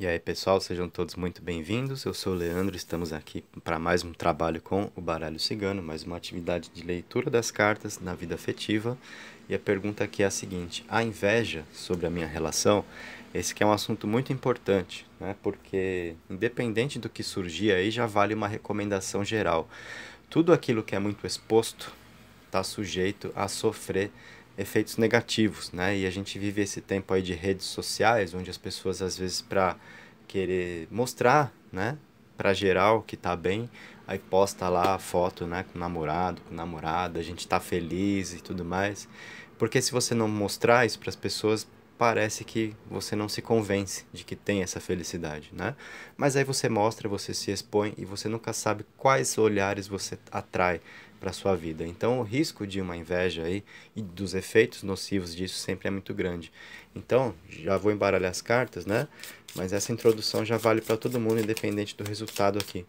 E aí, pessoal, sejam todos muito bem-vindos. Eu sou o Leandro, estamos aqui para mais um trabalho com o baralho cigano, mais uma atividade de leitura das cartas na vida afetiva. E a pergunta aqui é a seguinte: a inveja sobre a minha relação? Esse que é um assunto muito importante, né? Porque independente do que surgir aí, já vale uma recomendação geral. Tudo aquilo que é muito exposto está sujeito a sofrer efeitos negativos, né? E a gente vive esse tempo aí de redes sociais, onde as pessoas às vezes para querer mostrar, né, para geral que tá bem, aí posta lá a foto, né, com o namorado, com a namorada, a gente tá feliz e tudo mais. Porque se você não mostrar isso para as pessoas, parece que você não se convence de que tem essa felicidade, né? Mas aí você mostra, você se expõe e você nunca sabe quais olhares você atrai para sua vida. Então, o risco de uma inveja aí e dos efeitos nocivos disso sempre é muito grande. Então, já vou embaralhar as cartas, né? Mas essa introdução já vale para todo mundo, independente do resultado aqui.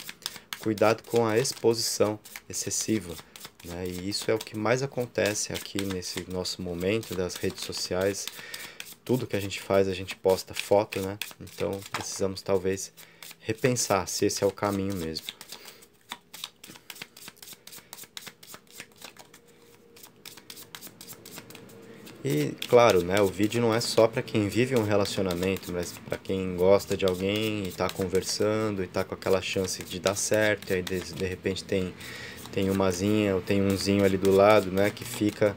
Cuidado com a exposição excessiva. Né? E isso é o que mais acontece aqui nesse nosso momento das redes sociais. Tudo que a gente faz, a gente posta foto, né? Então, precisamos talvez repensar se esse é o caminho mesmo. E claro, né, o vídeo não é só para quem vive um relacionamento, mas para quem gosta de alguém e está conversando e está com aquela chance de dar certo, e aí de, de repente tem tem umazinha ou tem umzinho ali do lado, né, que fica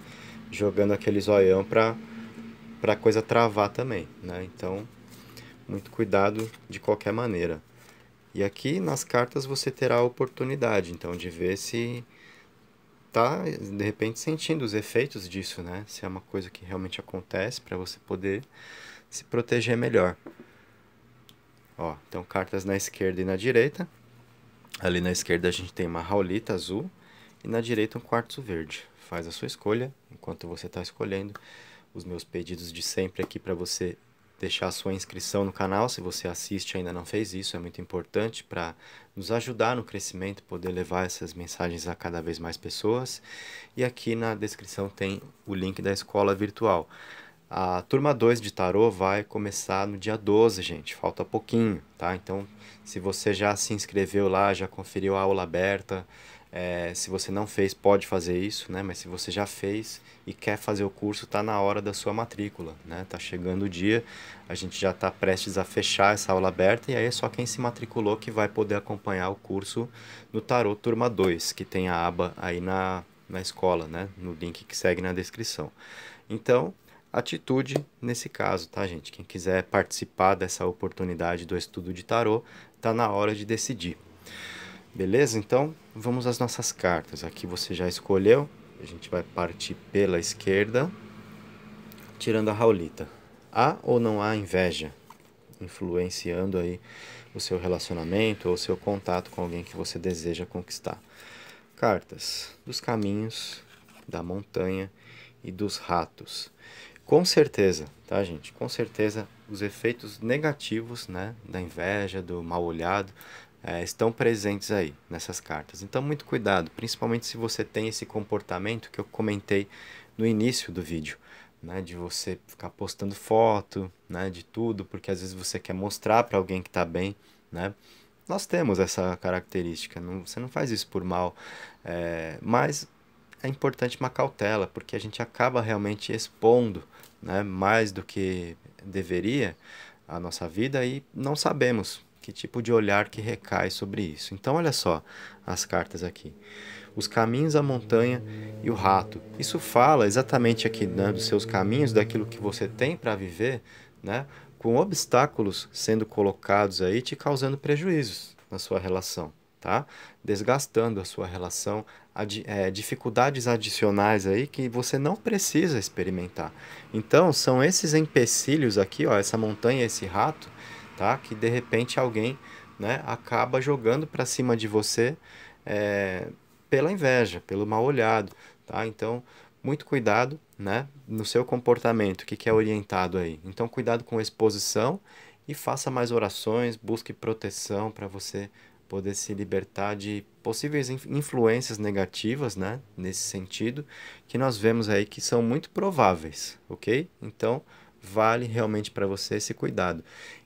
jogando aquele zoião para para coisa travar também, né? Então, muito cuidado de qualquer maneira. E aqui nas cartas você terá a oportunidade, então, de ver se tá de repente sentindo os efeitos disso, né? Se é uma coisa que realmente acontece para você poder se proteger melhor. Ó, então cartas na esquerda e na direita. Ali na esquerda a gente tem uma raulita azul e na direita um quartzo verde. Faz a sua escolha enquanto você está escolhendo. Os meus pedidos de sempre aqui para você deixar sua inscrição no canal, se você assiste e ainda não fez isso, é muito importante para nos ajudar no crescimento, poder levar essas mensagens a cada vez mais pessoas. E aqui na descrição tem o link da escola virtual. A turma 2 de tarô vai começar no dia 12, gente. Falta pouquinho, tá? Então, se você já se inscreveu lá, já conferiu a aula aberta, é, se você não fez, pode fazer isso, né? Mas se você já fez e quer fazer o curso, está na hora da sua matrícula, né? Está chegando o dia, a gente já está prestes a fechar essa aula aberta e aí é só quem se matriculou que vai poder acompanhar o curso no Tarot Turma 2, que tem a aba aí na, na escola, né? No link que segue na descrição. Então, atitude nesse caso, tá, gente? Quem quiser participar dessa oportunidade do estudo de tarot está na hora de decidir. Beleza? Então, vamos às nossas cartas. Aqui você já escolheu. A gente vai partir pela esquerda, tirando a Raulita. Há ou não há inveja influenciando aí o seu relacionamento ou o seu contato com alguém que você deseja conquistar? Cartas dos caminhos, da montanha e dos ratos. Com certeza, tá, gente? Com certeza, os efeitos negativos, né, da inveja, do mal olhado, é, estão presentes aí nessas cartas. Então, muito cuidado, principalmente se você tem esse comportamento que eu comentei no início do vídeo, né, de você ficar postando foto, né, de tudo, porque às vezes você quer mostrar para alguém que está bem, né? Nós temos essa característica, não, você não faz isso por mal, é, mas é importante uma cautela, porque a gente acaba realmente expondo né, mais do que deveria a nossa vida e não sabemos que tipo de olhar que recai sobre isso. Então, olha só as cartas aqui. Os caminhos, a montanha e o rato. Isso fala exatamente aqui né, dos seus caminhos, daquilo que você tem para viver, né, com obstáculos sendo colocados aí, te causando prejuízos na sua relação, tá? Desgastando a sua relação, é, dificuldades adicionais aí que você não precisa experimentar. Então, são esses empecilhos aqui, ó, essa montanha, esse rato, tá? Que de repente alguém né, acaba jogando para cima de você é, pela inveja, pelo mal olhado, tá? Então, muito cuidado, né, no seu comportamento, o que, que é orientado aí. Então, cuidado com a exposição e faça mais orações, busque proteção para você poder se libertar de possíveis influências negativas, né, nesse sentido, que nós vemos aí que são muito prováveis, ok? Então, vale realmente para você esse cuidado.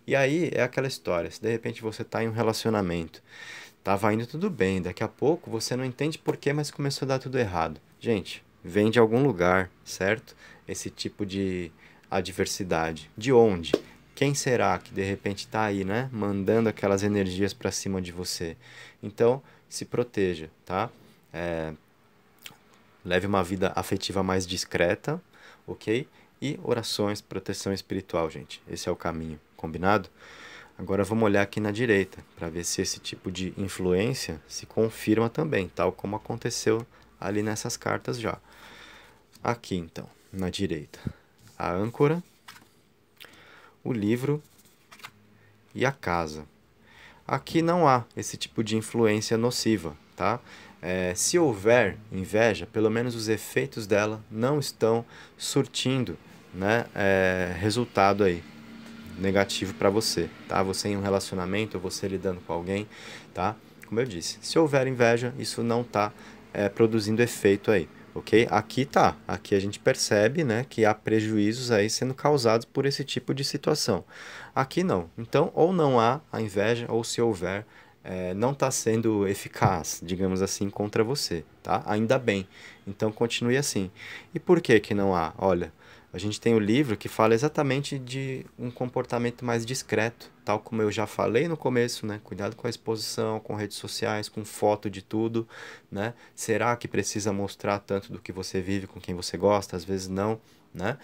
E aí é aquela história, se de repente você está em um relacionamento, estava indo tudo bem, daqui a pouco você não entende porquê, mas começou a dar tudo errado. Gente, vem de algum lugar, certo? Esse tipo de adversidade. De onde? Quem será que de repente está aí, né? Mandando aquelas energias para cima de você. Então, se proteja, tá? É... Leve uma vida afetiva mais discreta, ok? e orações, proteção espiritual, gente. Esse é o caminho, combinado? Agora vamos olhar aqui na direita para ver se esse tipo de influência se confirma também, tal como aconteceu ali nessas cartas já. Aqui então, na direita, a âncora, o livro e a casa. Aqui não há esse tipo de influência nociva, tá? é, se houver inveja, pelo menos os efeitos dela não estão surtindo né, é, resultado aí negativo para você, tá? Você em um relacionamento, você lidando com alguém, tá? Como eu disse, se houver inveja, isso não está é, produzindo efeito aí, ok? Aqui tá, aqui a gente percebe, né, que há prejuízos aí sendo causados por esse tipo de situação. Aqui não. Então, ou não há a inveja, ou se houver, é, não está sendo eficaz, digamos assim, contra você, tá? Ainda bem. Então continue assim. E por que que não há? Olha, a gente tem o um livro que fala exatamente de um comportamento mais discreto, tal como eu já falei no começo, né? Cuidado com a exposição, com redes sociais, com foto de tudo, né? Será que precisa mostrar tanto do que você vive com quem você gosta? Às vezes não, né?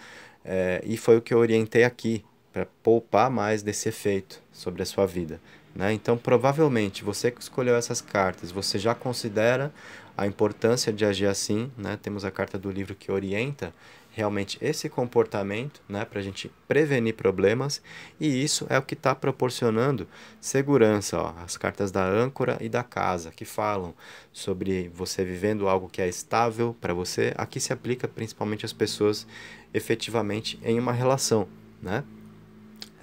É, e foi o que eu orientei aqui, para poupar mais desse efeito sobre a sua vida. Né? Então, provavelmente, você que escolheu essas cartas, você já considera a importância de agir assim. Né? Temos a carta do livro que orienta realmente esse comportamento né? para a gente prevenir problemas, e isso é o que está proporcionando segurança. Ó. As cartas da âncora e da casa, que falam sobre você vivendo algo que é estável para você, aqui se aplica principalmente às pessoas efetivamente em uma relação. Né?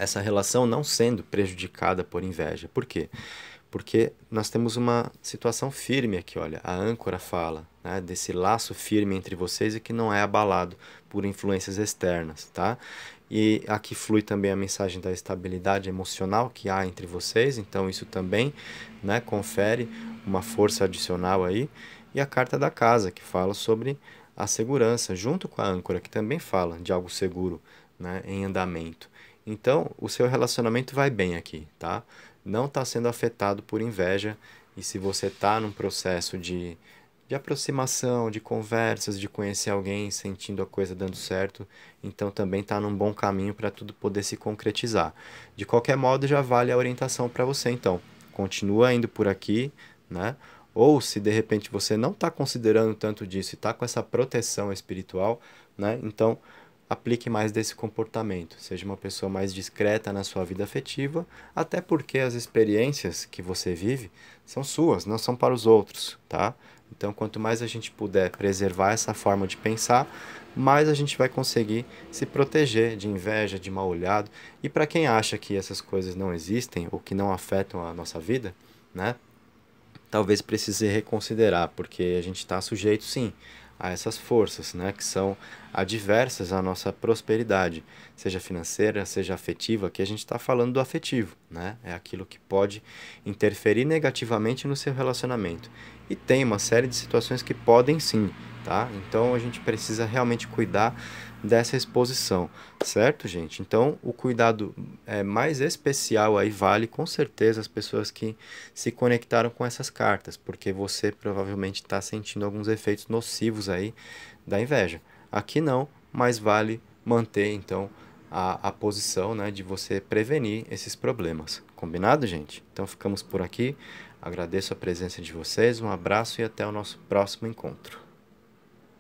essa relação não sendo prejudicada por inveja. Por quê? Porque nós temos uma situação firme aqui, olha, a âncora fala né, desse laço firme entre vocês e que não é abalado por influências externas, tá? E aqui flui também a mensagem da estabilidade emocional que há entre vocês, então isso também né, confere uma força adicional aí. E a carta da casa, que fala sobre a segurança, junto com a âncora, que também fala de algo seguro né, em andamento. Então, o seu relacionamento vai bem aqui, tá? Não está sendo afetado por inveja. E se você está num processo de, de aproximação, de conversas, de conhecer alguém, sentindo a coisa dando certo, então também está num bom caminho para tudo poder se concretizar. De qualquer modo, já vale a orientação para você, então. Continua indo por aqui, né? Ou se de repente você não está considerando tanto disso e está com essa proteção espiritual, né? Então aplique mais desse comportamento, seja uma pessoa mais discreta na sua vida afetiva, até porque as experiências que você vive são suas, não são para os outros, tá? Então, quanto mais a gente puder preservar essa forma de pensar, mais a gente vai conseguir se proteger de inveja, de mal olhado. E para quem acha que essas coisas não existem ou que não afetam a nossa vida, né? Talvez precise reconsiderar, porque a gente está sujeito, sim, a essas forças, né, que são adversas à nossa prosperidade, seja financeira, seja afetiva, que a gente está falando do afetivo, né, é aquilo que pode interferir negativamente no seu relacionamento. E tem uma série de situações que podem sim tá? Então a gente precisa realmente cuidar dessa exposição, certo, gente? Então o cuidado é, mais especial aí vale com certeza as pessoas que se conectaram com essas cartas, porque você provavelmente está sentindo alguns efeitos nocivos aí da inveja. Aqui não, mas vale manter então a, a posição né, de você prevenir esses problemas. Combinado, gente? Então ficamos por aqui. Agradeço a presença de vocês, um abraço e até o nosso próximo encontro.